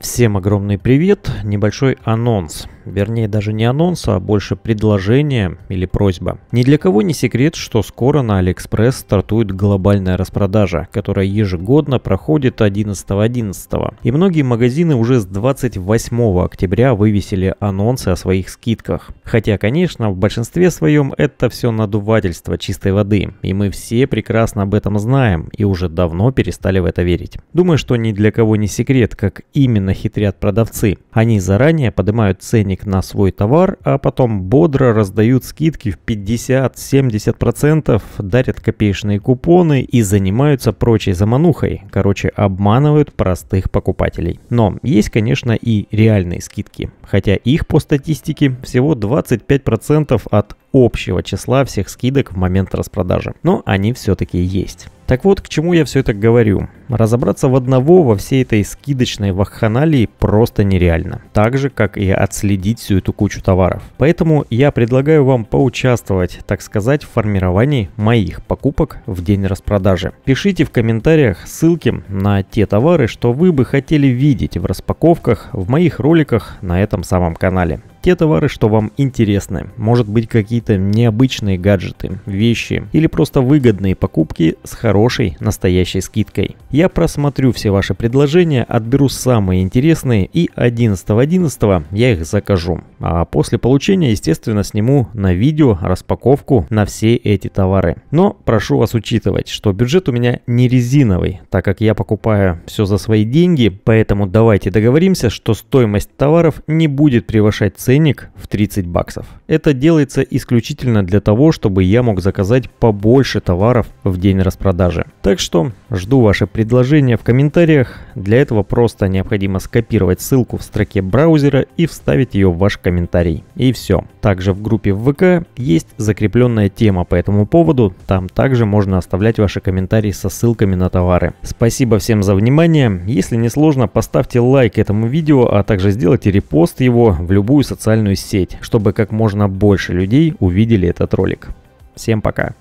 Всем огромный привет! Небольшой анонс. Вернее, даже не анонс, а больше предложение или просьба. Ни для кого не секрет, что скоро на Алиэкспресс стартует глобальная распродажа, которая ежегодно проходит 11.11. .11. И многие магазины уже с 28 октября вывесили анонсы о своих скидках. Хотя, конечно, в большинстве своем это все надувательство чистой воды, и мы все прекрасно об этом знаем и уже давно перестали в это верить. Думаю, что ни для кого не секрет, как именно особенно хитрят продавцы. Они заранее поднимают ценник на свой товар, а потом бодро раздают скидки в 50-70%, дарят копеечные купоны и занимаются прочей заманухой. Короче, обманывают простых покупателей. Но есть, конечно, и реальные скидки. Хотя их по статистике всего 25% от общего числа всех скидок в момент распродажи. Но они все-таки есть. Так вот, к чему я все это говорю? Разобраться в одного во всей этой скидочной вакханалии просто нереально. Так же, как и отследить всю эту кучу товаров. Поэтому я предлагаю вам поучаствовать, так сказать, в формировании моих покупок в день распродажи. Пишите в комментариях ссылки на те товары, что вы бы хотели видеть в распаковках в моих роликах на этом самом канале те товары, что вам интересны. Может быть какие-то необычные гаджеты, вещи или просто выгодные покупки с хорошей настоящей скидкой. Я просмотрю все ваши предложения, отберу самые интересные и 11.11 .11 я их закажу. А после получения, естественно, сниму на видео распаковку на все эти товары. Но прошу вас учитывать, что бюджет у меня не резиновый, так как я покупаю все за свои деньги, поэтому давайте договоримся, что стоимость товаров не будет превышать цену ценник в 30 баксов. Это делается исключительно для того, чтобы я мог заказать побольше товаров в день распродажи. Так что жду ваши предложения в комментариях. Для этого просто необходимо скопировать ссылку в строке браузера и вставить ее в ваш комментарий. И все. Также в группе в ВК есть закрепленная тема по этому поводу. Там также можно оставлять ваши комментарии со ссылками на товары. Спасибо всем за внимание. Если не сложно, поставьте лайк этому видео, а также сделайте репост его в любую социальную социальную сеть, чтобы как можно больше людей увидели этот ролик. Всем пока!